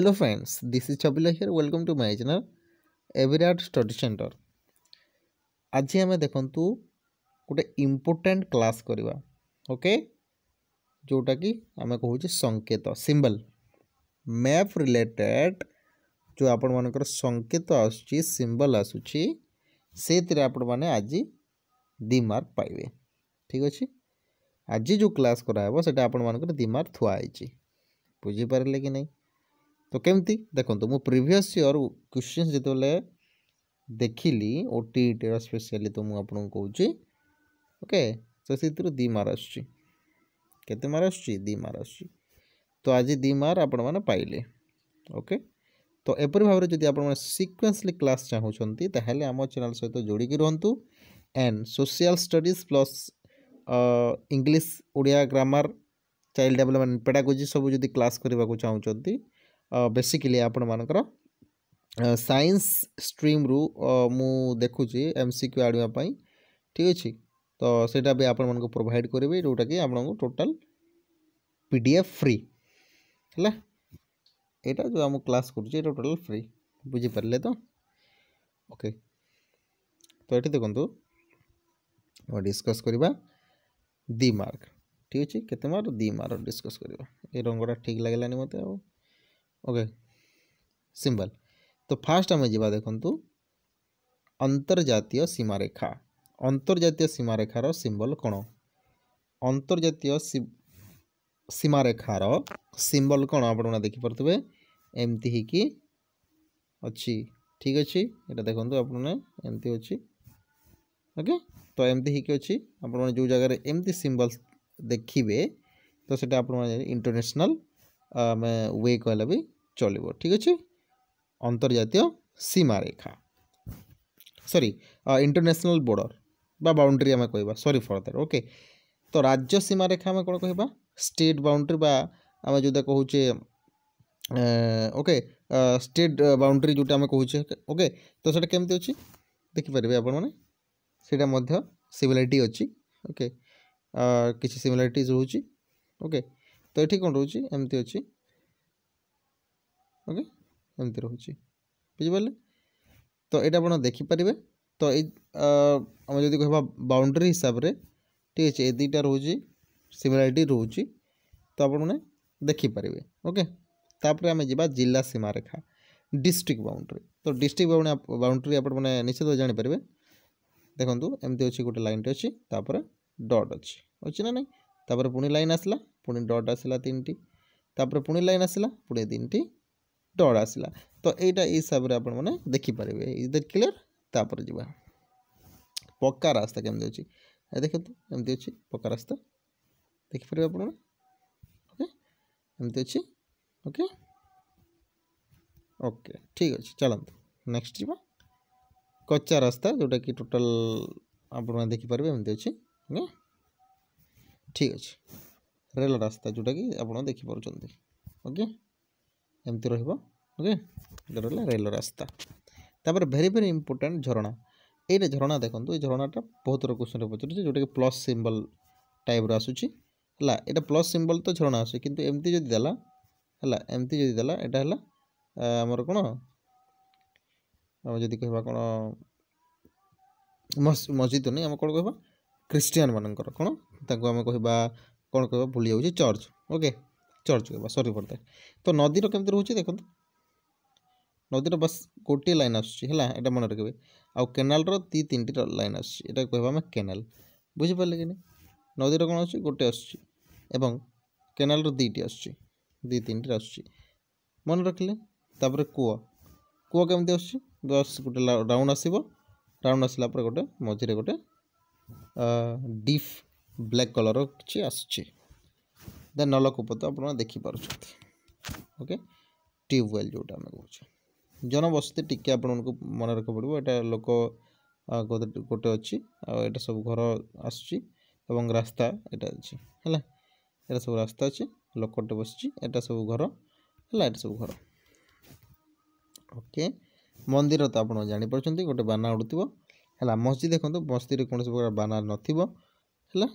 hello friends this is chapila here welcome to my channel average study center आज आम देखूँ गोटे important class करवा ओके जोटा कि आम कहे संकेत सिंबल मैप रिलेटेड जो आपण मानकर संकेत आसूँ सिंबल आसूँ आपण मैंने आज दी मार्क पाइबे ठीक अच्छे आज जो क्लास कराहब से आपण मानक दी मार्क थुआई बुझीपारे कि नहीं ତ କେମିତି ଦେଖନ୍ତୁ ମୁଁ ପ୍ରିଭିୟସ୍ ଇୟର୍ କ୍ୱେଶ୍ଚିନ୍ସ ଯେତେବେଳେ ଦେଖିଲି ଓ ଟି ଇଟିର ସ୍ପେସିଆଲି ତ ମୁଁ ଆପଣଙ୍କୁ କହୁଛି ଓକେ ତ ସେଥିରୁ ଦୁଇ ମାର୍କ ଆସୁଛି କେତେ ମାର୍କ ଆସୁଛି ଦୁଇ ମାର୍କ ଆସୁଛି ତ ଆଜି ଦୁଇ ମାର୍କ ଆପଣମାନେ ପାଇଲେ ଓକେ ତ ଏପରି ଭାବରେ ଯଦି ଆପଣମାନେ ସିକ୍ୱେନ୍ସଲି କ୍ଲାସ୍ ଚାହୁଁଛନ୍ତି ତାହେଲେ ଆମ ଚ୍ୟାନେଲ୍ ସହିତ ଯୋଡ଼ିକି ରୁହନ୍ତୁ and social studies plus English Odia grammar child development pedagogy ସବୁ ଯଦି କ୍ଲାସ୍ କରିବାକୁ ଚାହୁଁଛନ୍ତି बेसिकली आपण मानक साइंस स्ट्रीम रु मु देखु एम सिक्यू आने ठीक अच्छे तो सेटा भी आपण मन को प्रोवाइड करी जोटा कि आपको टोटल पीडीएफ फ्री है यहाँ जो आम क्लास कर टोटल फ्री बुझीपारे तो ओके तो ये देखु डिस्कस करवा दी मार्क ठीक अच्छे के मार्क मार्क डिस्कस कर रंगटा ठीक लगलानी मत ଓକେ ସିମ୍ବଲ୍ ତ ଫାର୍ଷ୍ଟ ଆମେ ଯିବା ଦେଖନ୍ତୁ ଅନ୍ତର୍ଜାତୀୟ ସୀମାରେଖା ଅନ୍ତର୍ଜାତୀୟ ସୀମାରେଖାର ସିମ୍ବଲ୍ କ'ଣ ଅନ୍ତର୍ଜାତୀୟ ସୀମାରେଖାର ସିମ୍ବଲ୍ କ'ଣ ଆପଣମାନେ ଦେଖିପାରୁଥିବେ ଏମିତି ହେଇକି ଅଛି ଠିକ୍ ଅଛି ଏଇଟା ଦେଖନ୍ତୁ ଆପଣମାନେ ଏମିତି ଅଛି ଓକେ ତ ଏମିତି ହେଇକି ଅଛି ଆପଣମାନେ ଯେଉଁ ଜାଗାରେ ଏମିତି ସିମ୍ବଲ୍ସ ଦେଖିବେ ତ ସେଇଟା ଆପଣମାନେ ଇଣ୍ଟରନ୍ୟାସନାଲ୍ ଆମେ ୱେ କହିଲେ ବି ଚଳିବ ଠିକ୍ ଅଛି ଅନ୍ତର୍ଜାତୀୟ ସୀମାରେଖା ସରି ଇଣ୍ଟରନ୍ୟାସନାଲ୍ ବର୍ଡ଼ର বা বাউন্ডারি আমি কহবা সরি ফর দ্যাট ওকে তো রাজ্য সীমারেখা আমি কোণ কহবা স্টেট বাউন্ডারি বা আমি যেটা কুচে ওকে স্টেট বাউন্ডারি যেটা আমি কুচে ওকে তো সেটা কেমতি অছি দেখিপারে আপন মানে সেটা মধ্য সিমিলারিটি অছি ওকে কিছু সিমিলারিটিজ রয়েছে ওকে तो ଏଠି କ'ଣ ରହୁଛି ଏମିତି ଅଛି ଓକେ ଏମିତି ରହୁଛି ବୁଝିପାରିଲେ ତ ଏଇଟା ଆପଣ ଦେଖିପାରିବେ ତ ଏଇ ଆମେ ଯଦି କହିବା ବାଉଣ୍ଡ୍ରି ହିସାବରେ ଠିକ୍ ଅଛି ଏ ଦୁଇଟା ରହୁଛି ସିମିଲାରିଟି ରହୁଛି ତ ଆପଣମାନେ ଦେଖିପାରିବେ ଓକେ ତାପରେ ଆମେ ଯିବା ଜିଲ୍ଲା ସୀମାରେଖା ଡିଷ୍ଟ୍ରିକ୍ଟ ବାଉଣ୍ଡ୍ରି ତ ଡିଷ୍ଟ୍ରିକ୍ଟ ବାଉଣ୍ଡ୍ରି ଆପଣମାନେ ନିଶ୍ଚିତ ଜାଣିପାରିବେ ଦେଖନ୍ତୁ ଏମିତି ଅଛି ଗୋଟେ ଲାଇନ୍ଟେ ଅଛି ତାପରେ ଡଟ୍ ଅଛି ଅଛି ନା ନାହିଁ तापर पुणी लाइन आसला पुणी डट आसला तीन टीपर पुणी लाइन आसला पुणे तीन टी डट आसला तो यहाँ हिसाब से आने देखिपर इज तापर जा पक्का रास्ता कमी अच्छी देखते अच्छे पक्का रास्ता देखिपर आपके एमती अच्छे ओके ओके ठीक अच्छे चलत नेक्स्ट जी कच्चा रास्ता जोटा कि टोटाल आप देखिपर एमती अच्छे ঠিক ଅଛି ରେଳ ରାସ୍ତା ଯେଉଁଟାକି ଆପଣ ଦେଖିପାରୁଛନ୍ତି ଓକେ ଏମିତି ରହିବ ଓକେ ଏଇଟା ରହିଲା ରେଳ ରାସ୍ତା ତାପରେ ଭେରି ଭେରି ଇମ୍ପୋର୍ଟାଣ୍ଟ ଝରଣା ଏଇଟା ଝରଣା ଦେଖନ୍ତୁ ଏଇ ଝରଣାଟା ବହୁତ ଥର କୋଶ୍ଚିନ୍ରେ ପଚାରୁଛି ଯେଉଁଟାକି ପ୍ଲସ୍ ସିମ୍ବଲ୍ ଟାଇପ୍ର ଆସୁଛି ହେଲା ଏଇଟା ପ୍ଲସ୍ ସିମ୍ବଲ୍ ତ ଝରଣା ଆସୁଛି କିନ୍ତୁ ଏମିତି ଯଦି ଦେଲା ହେଲା ଏମିତି ଯଦି ଦେଲା ଏଇଟା ହେଲା ଆମର କ'ଣ ଆମେ ଯଦି କହିବା କ'ଣ ମସଜିଦ୍ ନୁହେଁ ଆମେ କ'ଣ କହିବା ଖ୍ରୀଷ୍ଟିଆନ ମାନଙ୍କର କ'ଣ ତାଙ୍କୁ ଆମେ କହିବା କ'ଣ କହିବା ଭୁଲି ଯାଉଛି ଚର୍ଚ୍ଚ ଓକେ ଚର୍ଚ୍ଚ କହିବା ସରି ଫର୍ ଦ୍ୟାଟ୍ ତ ନଦୀର କେମିତି ରହୁଛି ଦେଖନ୍ତୁ ନଦୀର ବାସ୍ ଗୋଟିଏ ଲାଇନ୍ ଆସୁଛି ହେଲା ଏଇଟା ମନେ ରଖିବେ ଆଉ କେନାଲର ଦୁଇ ତିନିଟି ଲାଇନ୍ ଆସୁଛି ଏଇଟା କହିବା ଆମେ କେନାଲ ବୁଝିପାରିଲେ କି ନାହିଁ ନଦୀର କ'ଣ ଆସୁଛି ଗୋଟେ ଆସୁଛି ଏବଂ କେନାଲର ଦୁଇଟି ଆସୁଛି ଦୁଇ ତିନିଟି ଆସୁଛି ମନେ ରଖିଲେ ତାପରେ କୂଅ କୂଅ କେମିତି ଆସୁଛି ବାସ୍ ଗୋଟେ ରାଉଣ୍ଡ ଆସିବ ରାଉଣ୍ଡ ଆସିଲା ପରେ ଗୋଟେ ମଝିରେ ଗୋଟେ ଡିପ୍ ବ୍ଲାକ୍ କଲର୍ କିଛି ଆସୁଛି ଦେନ୍ ନଳକୂପ ତ ଆପଣ ଦେଖିପାରୁଛନ୍ତି ଓକେ ଟ୍ୟୁବୱେଲ୍ ଯେଉଁଟା ଆମେ କହୁଛେ ଜନବସତି ଟିକେ ଆପଣଙ୍କୁ ମନେ ରଖି ପଡ଼ିବ ଏଇଟା ଲୋକ ଗୋଟେ ଅଛି ଆଉ ଏଇଟା ସବୁ ଘର ଆସୁଛି ଏବଂ ରାସ୍ତା ଏଇଟା ଅଛି ହେଲା ଏଇଟା ସବୁ ରାସ୍ତା ଅଛି ଲୋକଟେ ବସିଛି ଏଇଟା ସବୁ ଘର ହେଲା ଏଇଟା ସବୁ ଘର ଓକେ ମନ୍ଦିର ତ ଆପଣ ଜାଣିପାରୁଛନ୍ତି ଗୋଟେ ବାନା ଉଡ଼ୁଥିବ ହେଲା ମସଜିଦ୍ ଦେଖନ୍ତୁ ମସଜିଦ୍ରେ କୌଣସି ପ୍ରକାର ବାନାର ନଥିବ ହେଲା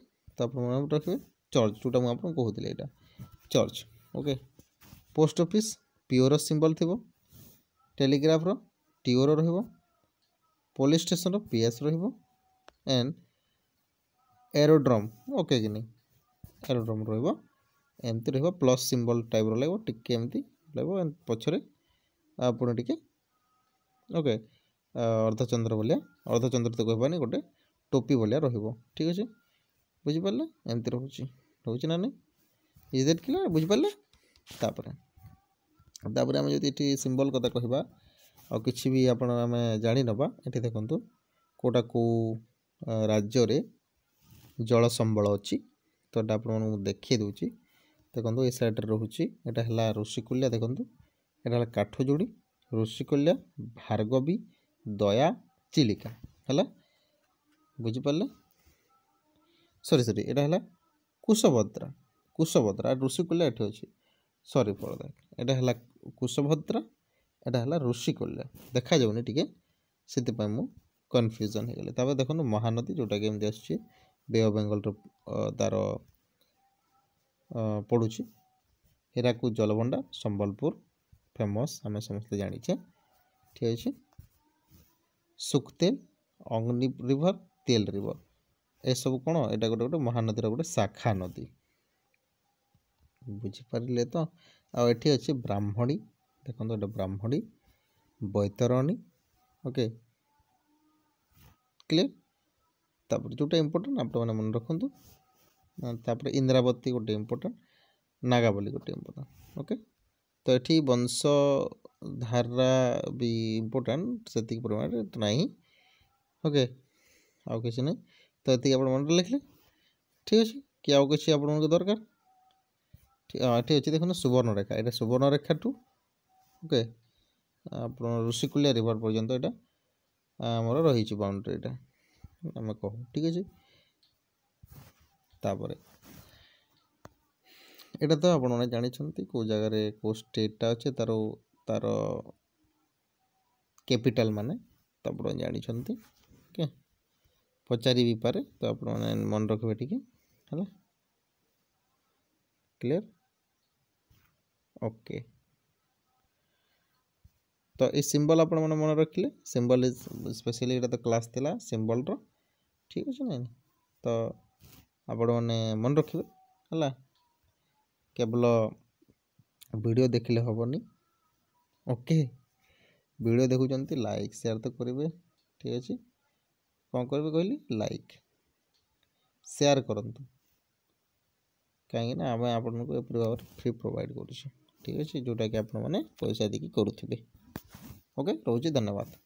ତାପରେ ମନେ ରଖିବେ ଚର୍ଚ୍ଚ ଯେଉଁଟା ମୁଁ ଆପଣଙ୍କୁ କହୁଥିଲି ଏଇଟା ଚର୍ଚ୍ଚ ଓକେ ପୋଷ୍ଟ ଅଫିସ୍ ପିଓର ସିମ୍ବଲ୍ ଥିବ ଟେଲିଗ୍ରାଫର ଟିଓର ରହିବ ପୋଲିସ୍ ଷ୍ଟେସନର ପିଏସ୍ ରହିବ ଏଣ୍ଡ ଏରୋଡ୍ରମ୍ ଓକେ କି ନାହିଁ ଏରୋଡ୍ରମ୍ ରହିବ ଏମିତି ରହିବ ପ୍ଲସ୍ ସିମ୍ବଲ୍ ଟାଇପ୍ର ଲାଗିବ ଟିକେ ଏମିତି ଲାଗିବ ପଛରେ ଆପଣ ଟିକେ ଓକେ ଅର୍ଦ୍ଧଚନ୍ଦ୍ର ଭଳିଆ ଅର୍ଦ୍ଧଚନ୍ଦ୍ର ତ କହିବାନି ଗୋଟେ ଟୋପି ଭଳିଆ ରହିବ ଠିକ୍ ଅଛି ବୁଝିପାରିଲେ ଏମିତି ରହୁଛି ରହୁଛି ନା ନାହିଁ ଇଜ୍ ଦେଟ୍ କ୍ଲିୟର୍ ବୁଝିପାରିଲେ ତାପରେ ତାପରେ ଆମେ ଯଦି ଏଠି ସିମ୍ବଲ୍ କଥା କହିବା ଆଉ କିଛି ବି ଆପଣ ଆମେ ଜାଣିନେବା ଏଠି ଦେଖନ୍ତୁ କେଉଁଟା କେଉଁ ରାଜ୍ୟରେ ଜଳ ସମ୍ବଳ ଅଛି ତ ଏଇଟା ଆପଣମାନଙ୍କୁ ମୁଁ ଦେଖେଇ ଦେଉଛି ଦେଖନ୍ତୁ ଏ ସାଇଡ଼୍ରେ ରହୁଛି ଏଇଟା ହେଲା ଋଷିକୁଲ୍ୟା ଦେଖନ୍ତୁ ଏଇଟା ହେଲା କାଠଯୋଡ଼ି ଋଷିକୁଲ୍ୟା ଭାର୍ଗବୀ ଦୟା ଚିଲିକା ହେଲା ବୁଝିପାରିଲେ ସରି ସରି ଏଇଟା ହେଲା କୁଶଭଦ୍ରା କୁଶଭଦ୍ରା ଋଷିକୂଲ୍ୟା ଏଠି ଅଛି ସରି ଫଳଦା ଏଇଟା ହେଲା କୁଶଭଦ୍ରା ଏଇଟା ହେଲା ଋଷିକୂଲ୍ୟା ଦେଖାଯାଉନି ଟିକେ ସେଥିପାଇଁ ମୁଁ କନଫ୍ୟୁଜନ୍ ହେଇଗଲି ତାପରେ ଦେଖନ୍ତୁ ମହାନଦୀ ଯେଉଁଟାକି ଏମିତି ଆସୁଛି ବେ ଅଫ୍ ବେଙ୍ଗଲର ତା'ର ପଡ଼ୁଛି ହୀରାକୁଦ ଜଲଭଣ୍ଡା ସମ୍ବଲପୁର ଫେମସ୍ ଆମେ ସମସ୍ତେ ଜାଣିଛେ ଠିକ୍ ଅଛି ସୁକ୍ତେଲ ଅଗ୍ନି ରିଭର ତେଲ ରିଭର ଏସବୁ କ'ଣ ଏଇଟା ଗୋଟେ ଗୋଟେ ମହାନଦୀର ଗୋଟେ ଶାଖା ନଦୀ ବୁଝିପାରିଲେ ତ ଆଉ ଏଠି ଅଛି ବ୍ରାହ୍ମଣୀ ଦେଖନ୍ତୁ ଏଇଟା ବ୍ରାହ୍ମଣୀ ବୈତରଣୀ ଓକେ କ୍ଲିୟର ତାପରେ ଯେଉଁଟା ଇମ୍ପୋର୍ଟାଣ୍ଟ ଆପଣମାନେ ମନେ ରଖନ୍ତୁ ତାପରେ ଇନ୍ଦ୍ରାବତୀ ଗୋଟେ ଇମ୍ପୋର୍ଟାଣ୍ଟ ନାଗାବଲି ଗୋଟେ ଇମ୍ପୋର୍ଟାଣ୍ଟ ଓକେ ତ ଏଠି ବଂଶଧାରା ବି ଇମ୍ପୋର୍ଟାଣ୍ଟ ସେତିକି ପରିମାଣରେ ନାହିଁ ଓକେ ଆଉ କିଛି ନାହିଁ ତ ଏତିକି ଆପଣ ମନରେ ଲେଖିଲେ ଠିକ୍ ଅଛି କି ଆଉ କିଛି ଆପଣଙ୍କୁ ଦରକାର ହଁ ଏଠି ଅଛି ଦେଖନ୍ତୁ ସୁବର୍ଣ୍ଣରେଖା ଏଇଟା ସୁବର୍ଣ୍ଣରେଖାଠୁ ଓକେ ଆପଣ ଋଷିକୁଳିଆ ରିଭର ପର୍ଯ୍ୟନ୍ତ ଏଇଟା ଆମର ରହିଛି ବାଉଣ୍ଡ୍ରି ଏଇଟା ଆମେ କହୁ ଠିକ୍ ଅଛି ତାପରେ ଏଇଟା ତ ଆପଣମାନେ ଜାଣିଛନ୍ତି କେଉଁ ଜାଗାରେ କେଉଁ ଷ୍ଟେଟ୍ଟା ଅଛି ତା'ର ତା'ର କ୍ୟାପିଟାଲ୍ ମାନେ ତ ଆପଣ ଜାଣିଛନ୍ତି ଓକେ ପଚାରି ବି ପାରେ ତ ଆପଣମାନେ ମନେ ରଖିବେ ଟିକେ ହେଲା କ୍ଲିଅର୍ ଓକେ ତ ଏଇ ସିମ୍ବଲ୍ ଆପଣମାନେ ମନେ ରଖିଲେ ସିମ୍ବଲ୍ ସ୍ପେସିଆଲି ଏଇଟା ତ କ୍ଲାସ୍ ଥିଲା ସିମ୍ବଲ୍ର ଠିକ୍ ଅଛି ନାଇଁ ତ ଆପଣମାନେ ମନେ ରଖିବେ ହେଲା କେବଳ ଭିଡ଼ିଓ ଦେଖିଲେ ହେବନି ଓକେ ଭିଡ଼ିଓ ଦେଖୁଛନ୍ତି ଲାଇକ୍ ସେୟାର୍ ତ କରିବେ ଠିକ୍ ଅଛି କ'ଣ କରିବେ କହିଲି ଲାଇକ୍ ସେୟାର୍ କରନ୍ତୁ କାହିଁକିନା ଆମେ ଆପଣଙ୍କୁ ଏପରି ଭାବରେ ଫ୍ରି ପ୍ରୋଭାଇଡ଼୍ କରୁଛୁ ଠିକ୍ ଅଛି ଯେଉଁଟାକି ଆପଣମାନେ ପଇସା ଦେଇକି କରୁଥିବେ ଓକେ ରହୁଛି ଧନ୍ୟବାଦ